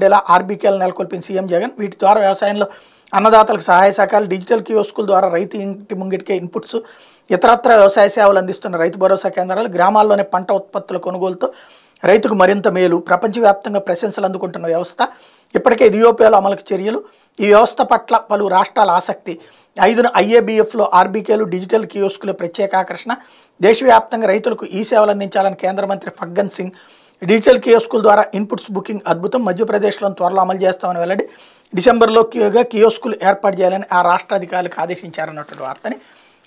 ఉండేలా ఆర్బీకేలు నెలకొల్పిన సీఎం జగన్ వీటి ద్వారా వ్యవసాయంలో అన్నదాతలకు సహాయ శాఖలు డిజిటల్ కియోస్కుల ద్వారా రైతు ఇంటి ముంగిటికే ఇన్పుట్స్ ఇతరత్ర వ్యవసాయ సేవలు అందిస్తున్న రైతు భరోసా కేంద్రాలు గ్రామాల్లోనే పంట ఉత్పత్తుల కొనుగోలుతో రైతుకు మరింత మేలు ప్రపంచవ్యాప్తంగా ప్రశంసలు అందుకుంటున్న వ్యవస్థ ఇప్పటికే ఇథియోపియాలో అమలుకు చర్యలు ఈ వ్యవస్థ పట్ల పలు రాష్ట్రాల ఆసక్తి ఐదున ఐఏబీఎఫ్లో ఆర్బీకేలు డిజిటల్ కియోస్కుల ప్రత్యేక ఆకర్షణ దేశవ్యాప్తంగా రైతులకు ఈ సేవలు అందించాలని కేంద్ర మంత్రి ఫగ్గన్ సింగ్ డిజిటల్ కియోస్కుల ద్వారా ఇన్పుట్స్ బుకింగ్ అద్భుతం మధ్యప్రదేశ్లో త్వరలో అమలు చేస్తామని వెల్లడి డిసెంబర్లో కియోస్కులు ఏర్పాటు చేయాలని ఆ రాష్ట్ర అధికారులకు ఆదేశించారన్నటువంటి వార్తని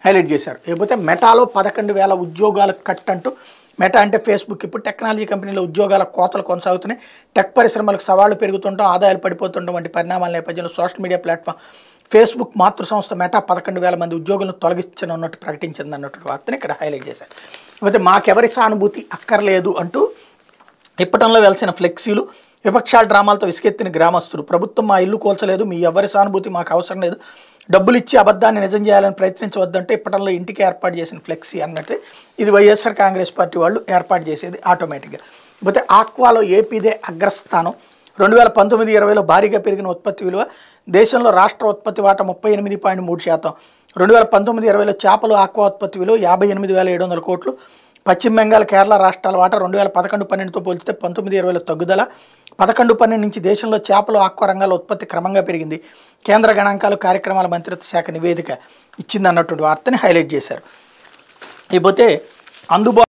హైలైట్ చేశారు లేకపోతే మెటాలో పదకొండు వేల ఉద్యోగాల కట్ అంటూ మెటా అంటే ఫేస్బుక్ ఇప్పుడు టెక్నాలజీ కంపెనీల ఉద్యోగాల కోతలు కొనసాగుతున్నాయి టెక్ పరిశ్రమలకు సవాళ్లు పెరుగుతుంటాం ఆదాయాలు పడిపోతుండటం వంటి పరిణామాల నేపథ్యంలో సోషల్ మీడియా ప్లాట్ఫామ్ ఫేస్బుక్ మాతృ సంస్థ మెటా పదకొండు వేల మంది ఉద్యోగులను తొలగించనున్నట్టు ప్రకటించింది అన్నటువంటి వార్తను ఇక్కడ హైలైట్ చేశారు అయితే మాకెవరి సానుభూతి అక్కర్లేదు అంటూ ఇప్పటంలో వెలిసిన ఫ్లెక్సీలు విపక్షాల డ్రామాలతో విసుకెత్తిన గ్రామస్తులు ప్రభుత్వం మా ఇల్లు కోల్చలేదు మీ ఎవరి సానుభూతి మాకు అవసరం లేదు డబ్బులు ఇచ్చి అబద్ధాన్ని నిజం చేయాలని ప్రయత్నించవద్దంటే ఇప్పటంలో ఇంటికి ఏర్పాటు చేసిన ఫ్లెక్సీ అన్నట్టు ఇది వైఎస్ఆర్ కాంగ్రెస్ పార్టీ వాళ్ళు ఏర్పాటు చేసేది ఆటోమేటిక్గా పోతే ఆక్వాలో ఏపీదే అగ్రస్థానం రెండు వేల పంతొమ్మిది ఇరవైలో భారీగా పెరిగిన ఉత్పత్తి విలువ దేశంలో రాష్ట్ర ఉత్పత్తి వాటా ముప్పై ఎనిమిది పాయింట్ మూడు శాతం రెండు వేల పంతొమ్మిది ఇరవైలో చేపలు ఆక్వా ఉత్పత్తి విలువ యాభై ఎనిమిది వేల ఏడు వందల కోట్లు పశ్చిమ బెంగాల్ కేరళ రాష్ట్రాల వాటా రెండు వేల పదకొండు పన్నెండుతో పోలిస్తే పంతొమ్మిది ఇరవైలో తగ్గుదల పదకొండు పన్నెండు నుంచి దేశంలో చేపలు ఆక్వా రంగాల ఉత్పత్తి క్రమంగా పెరిగింది కేంద్ర గణాంకాలు కార్యక్రమాల మంత్రిత్వ శాఖ నివేదిక ఇచ్చిందన్నటువంటి వార్తని హైలైట్ చేశారు ఇకపోతే అందుబాటు